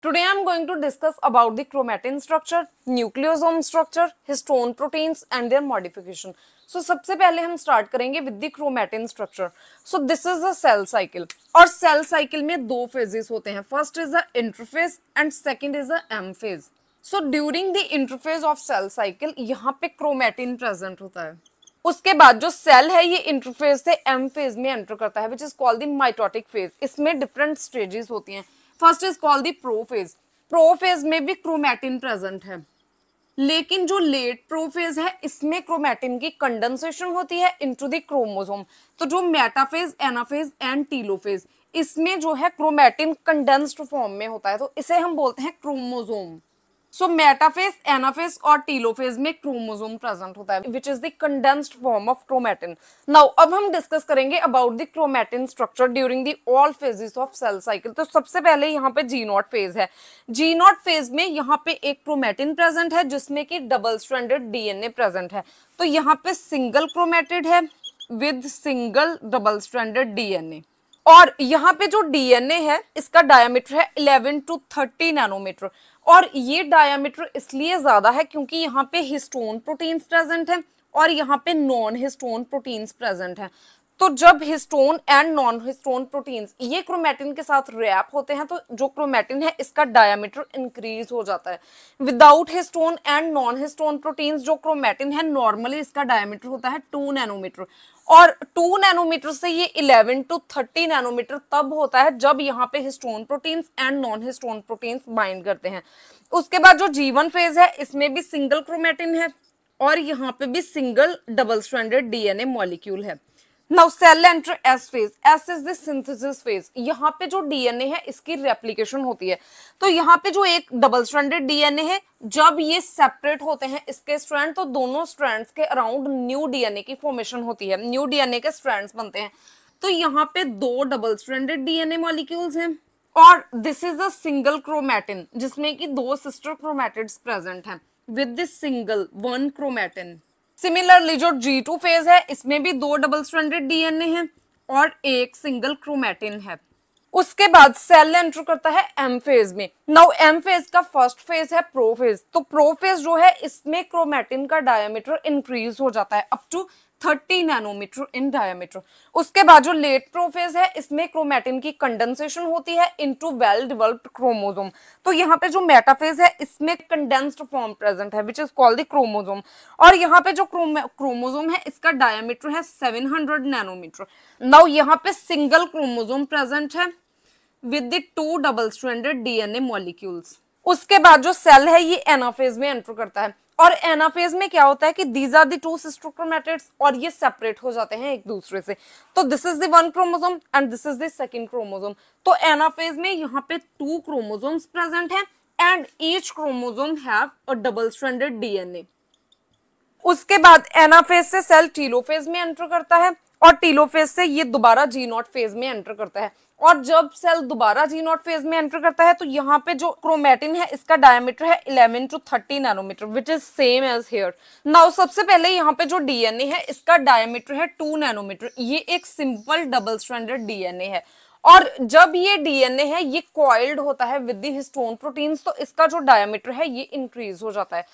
Today I am going to discuss about the chromatin structure, nucleosome structure, histone proteins and their modification. So सबसे पहले हम start करेंगे with the chromatin structure. So this is the cell cycle. और cell cycle में दो phases होते हैं. First is the interphase and second is the M phase. So during the interphase of cell cycle यहाँ पे chromatin present होता है. उसके बाद जो सेल है ये इंटरफेज से एम फेज में एंटर करता है which is called the mitotic phase इसमें डिफरेंट स्टेजेस होती हैं first is call the prophase prophase में भी क्रोमैटिन प्रेजेंट है लेकिन जो लेट प्रोफेज है इसमें क्रोमैटिन की कंडेंसेशन होती है इनटू टू क्रोमोसोम तो जो मेटाफेज एनाफेज एंड टीलोफेज इसमें जो है क्रोमैटिन कंडेंस्ड फॉर्म में होता है तो इसे हम बोलते हैं क्रोमोजोम सो मेटाफेज एनाफेज और टीलोफेज में क्रोमोजोम प्रेजेंट होता है which is the condensed form of chromatin now अब हम डिस्कस करेंगे about the chromatin structure during the all phases of cell cycle तो सबसे पहले यहाँ पे जी नॉट फेज है जी नॉट फेज में यहाँ पे एक क्रोमैटिन प्रेजेंट है जिसमें कि डबल स्ट्रैंडेड डीएनए प्रेजेंट है तो यहाँ पे सिंगल क्रोमैटेड है with single double stranded DNA और यहाँ पे जो डीएनए है इसका डायमीटर है 11 टू 30 नैनोमीटर और ये डायामीटर इसलिए ज़्यादा है क्योंकि यहाँ पे हिस्टोन प्रोटीन्स प्रेजेंट हैं और यहाँ पे नॉन हिस्टोन प्रोटीन्स प्रेजेंट हैं तो जब histone and non histone proteins ये क्रोमेटिन के साथ रैप होते हैं तो जो क्रोमेटिन है इसका डायमीटर इंक्रीज हो जाता है without histone and non histone protein जो क्रोमेटिन है नॉर्मली इसका डायमीटर होता है टू नैनोमीटर और टू नैनोमीटर से ये इलेवन टू थर्टी नैनोमीटर तब होता है जब यहाँ पे histone protein and non histone protein bind करते हैं उसके बाद जो जीवन फेज है इसमें भी सिंगल क्रोमेटिन है और यहाँ पे भी single double standard DNA molecule है now cell enter S phase S is the phase यहाँ पे जो डीएनए है इसकी रेप्लीकेशन होती है तो यहाँ पे जो एक डबल स्ट्रैंडेड डीएनए है जब ये सेपरेट होते हैं इसके स्ट्रैंड तो दोनों स्ट्रैंड्स के अराउंड न्यू डीएनए की फॉर्मेशन होती है न्यू डीएनए के स्ट्रैंड बनते हैं तो यहाँ पे दो डबल स्ट्रैंडेड डीएनए मॉलिक्यूल्स हैं और this is a single chromatin जिसमें कि दो सिस्टर क्रोमैटिड्स प्रेजेंट हैं with this single one chromatin similarly जो जी टू फेज है इसमें भी दो डबल स्टैंडर्ड डीएनए हैं और एक सिंगल क्रोमेटिन है उसके बाद सेल एंटर करता है एम फेज में नाउ एम फेज का फर्स्ट फेज है प्रोफेज तो प्रोफेज जो है इसमें क्रोमेटिन का डायमीटर इंक्रीज हो जाता है up to thirty nanometer in diameter उसके बाद जो लेट प्रोफेज है इसमें क्रोमेटिन की कंडेंसेशन होती है इनटू वेल डेवलप्ड क्रोमोजोम तो यहाँ पे जो मेटाफेज है इसमें कंडेंस्ड फॉर्म प्रेजेंट है which is called the chromosome और यहाँ पे जो क्रोमोजोम है इसका डायमीटर है सेवन हंड्रेड नैनोमीटर नाउ यहाँ पे सिंगल क्रोमोजोम प्रेजेंट है with the two double stranded DNA molecules उसके बाद जो सेल है ये एनाफेज में एंटर करता है और एनाफेज में क्या होता है कि दीज आर दू टू और ये सेपरेट हो जाते हैं एक दूसरे से तो this is the one and this is the second chromosome तो एनाफेज में यहाँ पे टू क्रोमोजोम प्रेजेंट हैं and each chromosome have a double an DNA उसके बाद एनाफेज से सेल टीलोफेज में एंटर करता है और टीलोफेज से ये दोबारा जी नॉट फेज में एंटर करता है और जब सेल दोबारा जी नॉट फेज में एंटर करता है तो यहाँ पे जो क्रोमेटिन है इसका डायमीटर है 11 to 30 nanometer which is same as here now सबसे पहले यहाँ पे जो डीएनए है इसका डायमीटर है 2 नैनोमीटर ये एक सिंपल डबल स्टैंडर्ड डीएनए है और जब ये डीएनए है ये कॉइल्ड होता है विद दी हिस्टोन तो इसका जो डायमीटर है ये इंक्रीज हो जाता है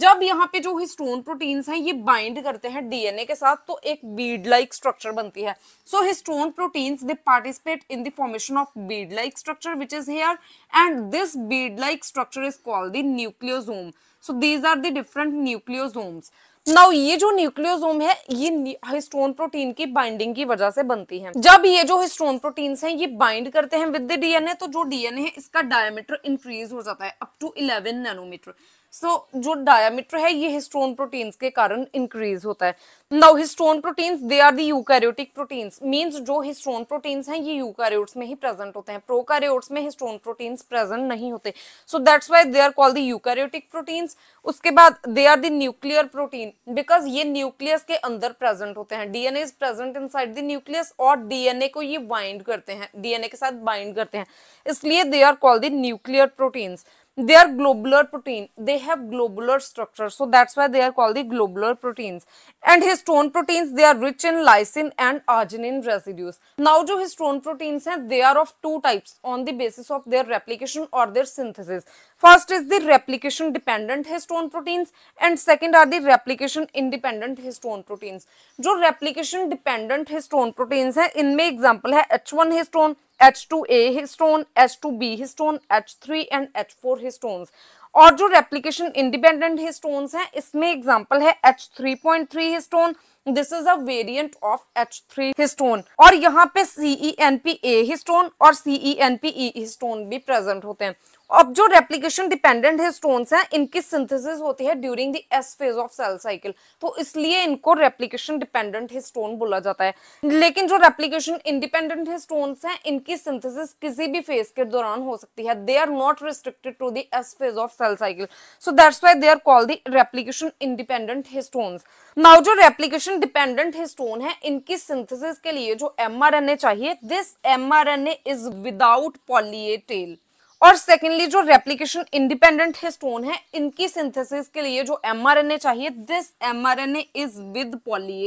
जब यहाँ पे जो हिस्टोन प्रोटीन्स हैं ये बाइंड करते हैं डीएनए के साथ तो एक बीड लाइक स्ट्रक्चर बनती है so histone proteins they participate in the formation of bead like structure which is here and this bead like structure is called the nucleosome so these are the different nucleosomes now ये जो nucleosome है ये histone protein की binding की वजह से बनती है जब ये जो हिस्टोन प्रोटीन्स हैं ये बाइंड करते हैं विद द डीएनए तो जो डीएनए है इसका डायमीटर इंक्रीज हो जाता है up to 11 nanometer so so, जो डायामीटर है ये हिस्ट्रोन प्रोटीन्स के कारण इंक्रीज होता है now histone proteins they are the eukaryotic proteins means जो हिस्ट्रोन प्रोटीन्स हैं ये यूकैरियोट्स में ही प्रेजेंट होते हैं प्रोकैरियोट्स में हिस्ट्रोन प्रोटीन्स प्रेजेंट नहीं होते so that's why they are called the eukaryotic proteins उसके बाद they are the nuclear protein because ये न्यूक्लियस के अंदर प्रेजेंट होते हैं DNA is present inside the nucleus और डीएनए को ये बाइंड करते हैं डीएनए के साथ बाइंड करते हैं इसलिए they are called the nuclear proteins they are globular protein they have globular structure so that's why they are called the globular proteins and histone proteins they are rich in lysine and arginine residues now jo histone proteins hain they are of two types on the basis of their replication or their synthesis first is the replication dependent histone proteins and second are the replication independent histone proteins jo replication dependent histone proteins hain inme example hai h1 histone H2A histone, H2B histone, H3 and H4 histones. और जो replication independent histones हैं इसमें example है H3.3 histone this is a variant of H three histone और यहाँ पे C E N P A histone और C E N P E histone भी प्रेजेंट होते हैं अब जो रेप्लीकेशन डिपेंडेंट हिस्टोन्स हैं इनकी सिंथेसिस होती है during the S phase of cell cycle तो इसलिए इनको रेप्लीकेशन डिपेंडेंट हिस्टोन बोला जाता है लेकिन जो रेप्लीकेशन इंडिपेंडेंट हिस्टोन्स हैं इनकी सिंथेसिस किसी भी फेज के दौरान हो सकती है they are not restricted to the S phase of cell cycle so that's why they are called the replication independent histones now जो रेप्लीकेशन फंक्शन डिपेंडेंट हिस्टोन है इनकी सिंथेसिस के लिए जो एमआरएनए चाहिए this mRNA is without poly और secondly जो replication independent histone है इनकी सिंथेसिस के लिए जो एमआरएनए चाहिए this mRNA is with poly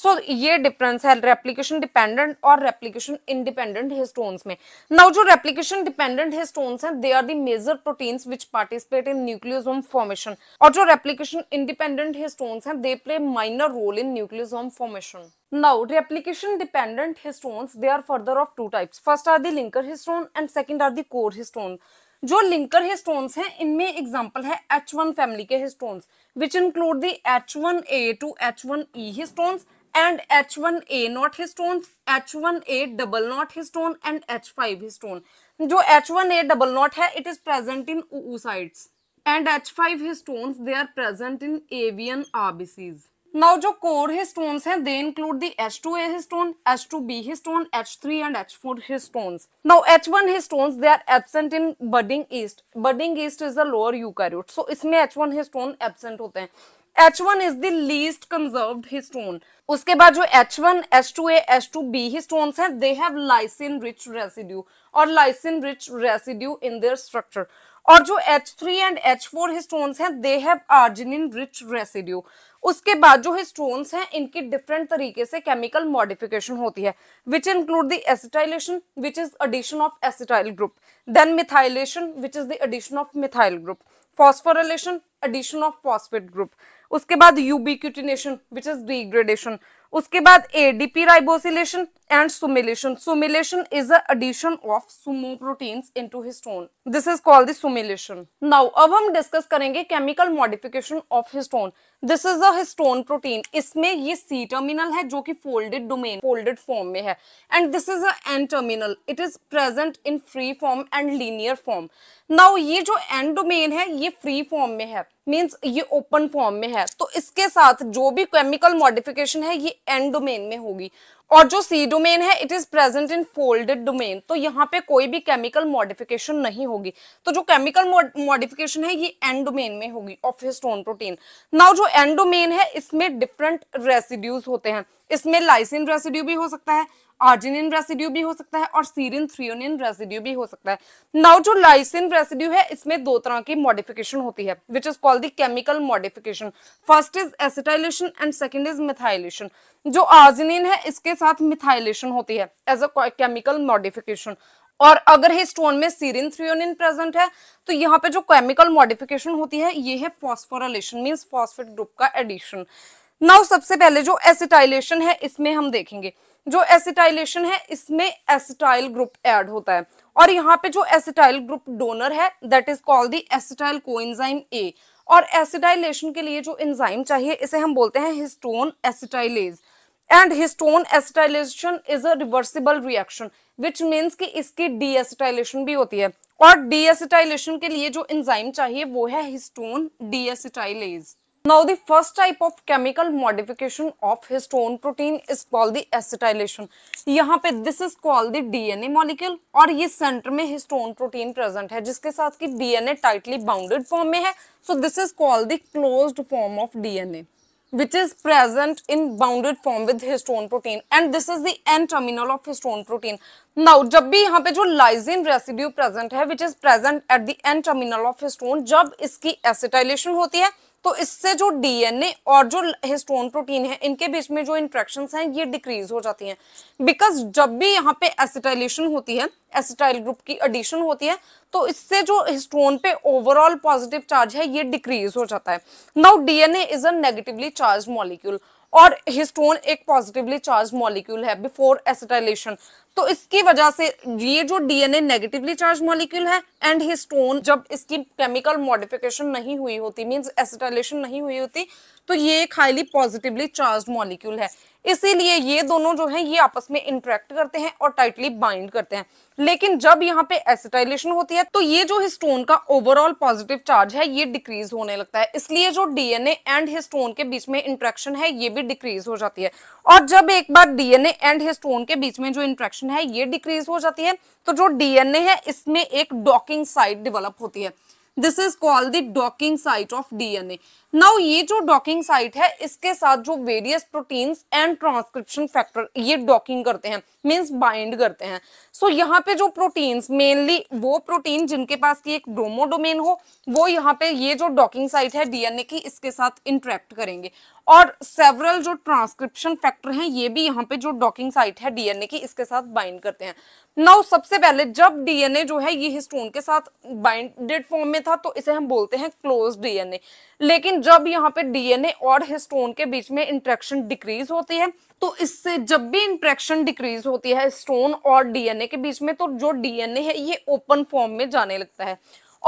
so so, ये डिफरेंस है रेप्लीकेशन डिपेंडेंट और रेप्लीकेशन इंडिपेंडेंट हिस्टोन्स में नाउ जो रेप्लीकेशन डिपेंडेंट हिस्टोन्स हैं they are the major proteins which participate in nucleosome formation और जो रेप्लीकेशन इंडिपेंडेंट हिस्टोन्स हैं they play minor role in nucleosome formation now replication dependent histones they are further of two types first are the linker histone and second are the core histone जो linker histones हैं इनमें example है H one family के histones which include the H one A two H one E histones and H1A not histones H1A double not histone and H5 histone जो H1A double not है it is present in oocytes and H5 histones they are present in avian RBCs now जो core histones हैं they include the H2A histone H2B histone H3 and H4 histones now H1 histones they are absent in budding yeast budding yeast is a lower eukaryote so इसमें H1 histone absent होते हैं H one is the least conserve histone उसके बाद जो H H one two H two B histone है they have lysine rich residue और lysine rich residue in their structure और जो H3 and H four histone है they have arginine rich residue उसके बाद जो हिस्टोन हैं इनकी डिफरेंट तरीके से केमिकल मॉडिफिकेशन होती है which include the acetylation which is addition of acetyl group then methylation which is the addition of methyl group phosphorylation addition of phosphate group उसके बाद यूबीक्यूटिनेशन विच इज डिग्रेडेशन उसके बाद ADP ribosylation and sumulation. Sumulation is the addition of sumo proteins into histone. This is called the sumulation. Now, अब हम discuss करेंगे chemical modification of histone. This is a histone protein. इसमें ये C terminal है जो कि folded domain, folded form में है. And this is a N terminal. It is present in free form and linear form. Now, ये जो N domain है ये free form में है. मीन्स ये ओपन फॉर्म में है तो इसके साथ जो भी केमिकल मॉडिफिकेशन है ये एंड डोमेन में होगी और जो सी डोमेन है it is present in folded domain तो यहाँ पे कोई भी केमिकल मॉडिफिकेशन नहीं होगी तो जो केमिकल मॉडिफिकेशन है ये एंड डोमेन में होगी ऑफ हिस्टोन प्रोटीन नाउ जो एंड डोमेन है इसमें डिफरेंट रेसिड्यूज होते हैं इसमें लाइसिन रेसिड्यू भी हो सकता है आर्जिनिन रेसिड्यू भी हो सकता है और सीरिन थ्रियोनिन रेसिड्यू भी हो सकता है नाउ जो लाइसिन रेसिड्यू है इसमें दो तरह की मॉडिफिकेशन होती है which is called the chemical modification first is acetylation and second is methylation जो आर्जिनिन है इसके साथ मिथाइलेशन होती है एज अ केमिकल मॉडिफिकेशन और अगर हिस्टोन में सीरिन थ्रियोनिन प्रेजेंट है तो यहाँ पे जो केमिकल मॉडिफिकेशन होती है ये है फॉस्फोरालेशन मीन्स फॉस्फेट ग्रुप का एडिशन नाउ सबसे पहले जो एसिटाइलेशन है इसमें हम देखेंगे जो एसिटाइलेशन है इसमें एसिटाइल ग्रुप ऐड होता है और यहाँ पे जो एसिटाइल ग्रुप डोनर है that is called the acetyl coenzyme A और एसिटाइलेशन के लिए जो एंजाइम चाहिए इसे हम बोलते हैं histone acetylase and histone acetylation is a reversible reaction which means कि इसकी डीएसिटाइलेशन भी होती है और डीएसिटाइलेशन के लिए जो एंजाइम चाहिए वो है histone deacetylase Now the first type of chemical modification of histone protein is called the acetylation. यहाँ पे this is called the DNA molecule और ये center में histone protein present है जिसके साथ की DNA tightly bounded form में है. So this is called the closed form of DNA which is present in bounded form with histone protein and this is the end terminal of histone protein. Now जब भी यहाँ पे जो lysine residue present है which is present at the end terminal of histone जब इसकी acetylation होती है तो इससे जो डीएनए और जो हिस्टोन प्रोटीन है इनके बीच में जो इंट्रेक्शन हैं ये डिक्रीज हो जाती हैं बिकॉज जब भी यहाँ पे एसिटाइलेशन होती है एसिटाइल ग्रुप की एडिशन होती है तो इससे जो हिस्टोन पे ओवरऑल पॉजिटिव चार्ज है ये डिक्रीज हो जाता है now DNA is a negatively charge molecule और हिस्टोन एक पॉजिटिवली चार्ज मॉलिक्यूल है बिफोर एसिटाइलेशन तो इसकी वजह से ये जो डीएनए नेगेटिवली चार्ज मॉलिक्यूल है एंड हिस्टोन जब इसकी केमिकल मॉडिफिकेशन नहीं हुई होती मींस एसिटाइलेशन नहीं हुई होती तो ये एक हाईली पॉजिटिवली चार्ज मॉलिक्यूल है इसीलिए ये दोनों जो है ये आपस में इंट्रैक्ट करते हैं और टाइटली बाइंड करते हैं लेकिन जब यहाँ पे एसिटाइलेशन होती है तो ये जो हिस्टोन का ओवरऑल पॉजिटिव चार्ज है ये डिक्रीज होने लगता है इसलिए जो डीएनए एंड हिस्टोन के बीच में इंट्रैक्शन है ये भी डिक्रीज हो जाती है और जब एक बार डीएनए एंड हिस्टोन के बीच में जो इंट्रैक्शन है ये डिक्रीज हो जाती है तो जो डीएनए है इसमें एक डॉकिंग साइट डिवेलप होती है this is called the docking site of DNA now ये जो डॉकिंग साइट है इसके साथ जो various proteins and transcription factor ये डॉकिंग करते हैं मीन्स बाइंड करते हैं सो so, यहाँ पे जो प्रोटीन्स मेनली वो प्रोटीन जिनके पास की एक ब्रोमोडोमेन हो वो यहाँ पे ये जो डॉकिंग साइट है डीएनए की इसके साथ इंट्रैक्ट करेंगे और सेवरल जो ट्रांसक्रिप्शन फैक्टर हैं ये भी यहाँ पे जो डॉकिंग साइट है डीएनए की इसके साथ बाइंड करते हैं नाउ सबसे पहले जब डीएनए जो है ये हिस्टोन के साथ बाइंडेड फॉर्म में था तो इसे हम बोलते हैं क्लोज डीएनए लेकिन जब यहाँ पे डीएनए और हिस्टोन के बीच में इंट्रेक्शन डिक्रीज होती है तो इससे जब भी इंट्रेक्शन डिक्रीज होती है स्टोन और डीएनए के बीच में तो जो डीएनए है ये ओपन फॉर्म में जाने लगता है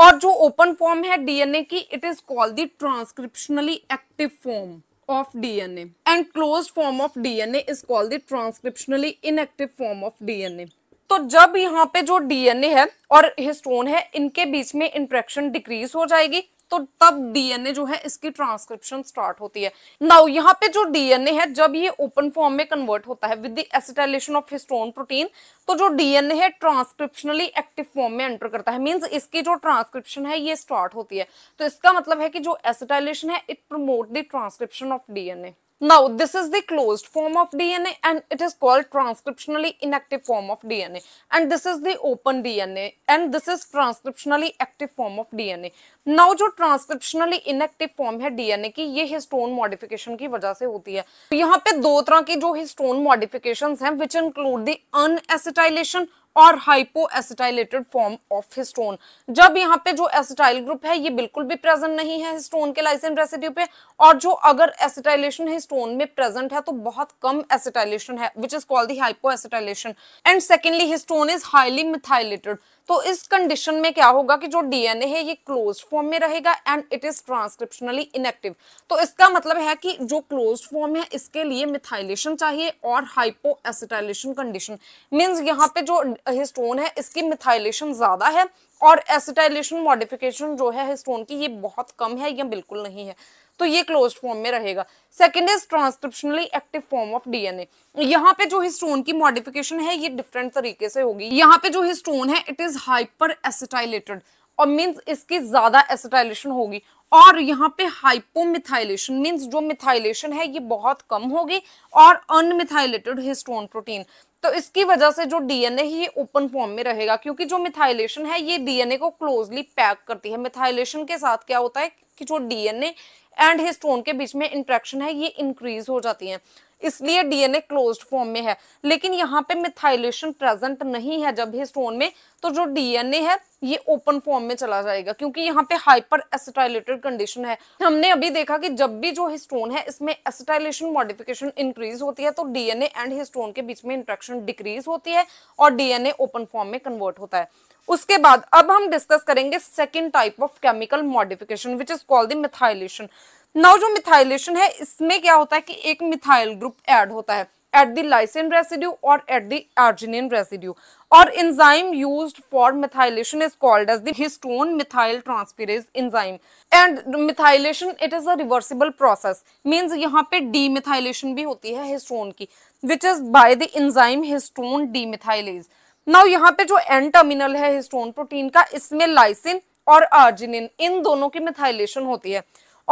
और जो ओपन फॉर्म है डीएनए की it is called the transcriptionally active form of DNA and close form of DNA is called the transcriptionally inactive form of DNA तो जब यहाँ पे जो डीएनए है और हिस्टोन है इनके बीच में इंट्रेक्शन डिक्रीज हो जाएगी तो तब डीएनए जो है इसकी ट्रांसक्रिप्शन स्टार्ट होती है नाउ यहाँ पे जो डीएनए है जब ये ओपन फॉर्म में कन्वर्ट होता है with the acetylation of histone protein तो जो डीएनए है ट्रांसक्रिप्शनली एक्टिव फॉर्म में एंटर करता है मीन्स इसकी जो ट्रांसक्रिप्शन है ये स्टार्ट होती है तो इसका मतलब है कि जो एसिटाइलेशन है it promote the transcription of DNA Now, this is the closed form of DNA and it is called transcriptionally inactive form of DNA. And this is the open DNA and this is transcriptionally active form of DNA. Now, जो transcriptionally inactive form है DNA की ये histone modification की वजह से होती है यहाँ पे दो तरह की जो histone modifications हैं which include the unacetylation और hypo acetylated form of histone जब यहाँ पे जो एसिटाइल ग्रुप है ये बिल्कुल भी प्रेजेंट नहीं है हिस्टोन के लाइसेंस रेसिड्यू पे और जो अगर एसिटाइलेशन हिस्टोन में प्रेजेंट है तो बहुत कम एसिटाइलेशन है which is called the hypo acetylation and secondly histone is highly methylated तो इस कंडीशन में क्या होगा कि जो डीएनए है ये क्लोज फॉर्म में रहेगा and it is transcriptionally inactive तो इसका मतलब है कि जो क्लोज फॉर्म है इसके लिए मिथाइलेशन चाहिए और हाइपो एसिटाइलेशन कंडीशन मीन्स यहाँ पे जो हिस्टोन है इसकी मिथाइलेशन ज्यादा है और एसिटाइलेशन मॉडिफिकेशन जो है हिस्टोन की ये बहुत कम है या बिल्कुल नहीं है तो ये क्लोज फॉर्म में रहेगा second is transcriptionally active form of DNA यहाँ पे जो हिस्टोन की मॉडिफिकेशन है ये डिफरेंट तरीके से होगी यहाँ पे जो हिस्टोन है इट इज हाइपर एसिटाइलेटेड और मीन्स इसकी ज्यादा एसिटाइलेशन होगी और यहाँ पे हाइपोमिथाइलेशन मीन्स जो मिथाइलेशन है ये बहुत कम होगी और अनमिथाइलेटेड हिस्टोन प्रोटीन तो इसकी वजह से जो डीएनए ही ये ओपन फॉर्म में रहेगा क्योंकि जो मिथाइलेशन है ये डीएनए को क्लोजली पैक करती है मिथाइलेशन के साथ क्या होता है कि जो डीएनए एंड हिस्टोन के बीच में इंट्रैक्शन है ये इंक्रीज हो जाती है इसलिए डीएनए क्लोज्ड फॉर्म में है लेकिन यहाँ पे मिथाइलेशन प्रेजेंट नहीं है जब हिस्टोन में तो जो डीएनए है ये ओपन फॉर्म में चला जाएगा क्योंकि यहाँ पे हाइपर एसिटाइलेटेड कंडीशन है हमने अभी देखा कि जब भी जो हिस्टोन है इसमें एसिटाइलेशन मॉडिफिकेशन इंक्रीज होती है तो डीएनए एंड हिस्टोन के बीच में इंट्रेक्शन डिक्रीज होती है और डीएनए ओपन फॉर्म में कन्वर्ट होता है उसके बाद अब हम डिस्कस करेंगे second type of chemical modification which is called methylation now जो मिथाइलेशन है इसमें क्या होता है कि एक मिथाइल ग्रुप एड होता है एट द लाइसिन रेसिड्यू और एट द आर्जिनियन रेसिड्यू और enzyme used for methylation is called as histone methyl transferase and methylation it is a reversible process means यहां पे डी मिथाइलेशन भी होती है histone की which is by the enzyme histone demethylase now यहाँ पे जो एन टर्मिनल है हिस्टोन प्रोटीन का इसमें लाइसिन और आर्जिनिन इन दोनों की मिथाइलेशन होती है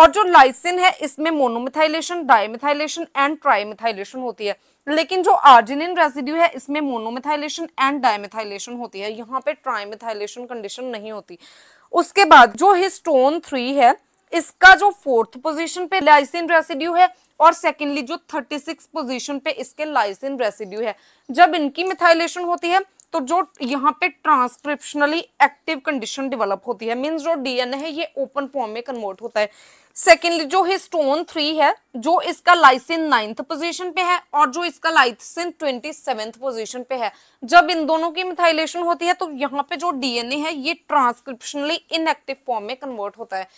और जो लाइसिन है इसमें मोनोमिथाइलेशन डायमिथाइलेशन एंड ट्राइमिथाइलेशन होती है लेकिन जो आर्जिनिन रेसिड्यू है इसमें मोनोमिथाइलेशन एंड डायमिथाइलेशन होती है यहाँ पे ट्राइमिथाइलेशन कंडीशन नहीं होती उसके बाद जो हिस्टोन थ्री है इसका जो फोर्थ पोजीशन पे लाइसिन रेसिड्यू है और सेकेंडली जो थर्टी सिक्स पोजिशन पे इसके लाइसिन रेसिड्यू है जब इनकी मिथाइलेशन होती है तो जो यहाँ पे ट्रांसक्रिप्शनली एक्टिव कंडीशन डेवलप होती है मीन्स जो डीएनए है ये ओपन फॉर्म में कन्वर्ट होता है सेकेंडली जो हिस्टोन थ्री है जो इसका लाइसिन नाइन्थ पोजीशन पे है और जो इसका लाइसिन ट्वेंटी सेवेंथ पोजिशन पे है जब इन दोनों की मिथाइलेशन होती है तो यहाँ पे जो डीएनए है ये ट्रांसक्रिप्शनली इनएक्टिव फॉर्म में कन्वर्ट होता है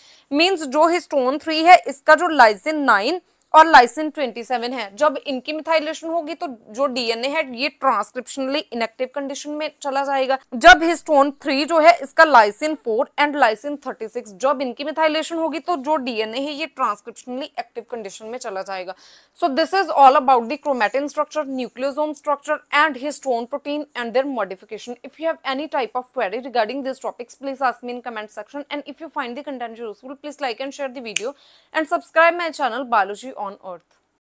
मीन्स जो हिस्टोन थ्री है इसका जो लाइसिन नाइन और लाइसिन 27 है जब इनकी मिथाइलेशन होगी तो जो डीएनए है ये ट्रांसक्रिप्शनली इनएक्टिव कंडीशन में चला जाएगा जब हिस्टोन थ्री जो है इसका lysine four and lysine thirty six जब इनकी मिथाइलेशन होगी तो जो डीएनए है ये ट्रांसक्रिप्शनली एक्टिव कंडीशन में चला जाएगा so this is all about the chromatin structure nucleosome structure and histone protein and their modification if you have any type of query regarding this topics please ask me in comment section and if you find the content useful please like and share the video and subscribe my channel biology on earth.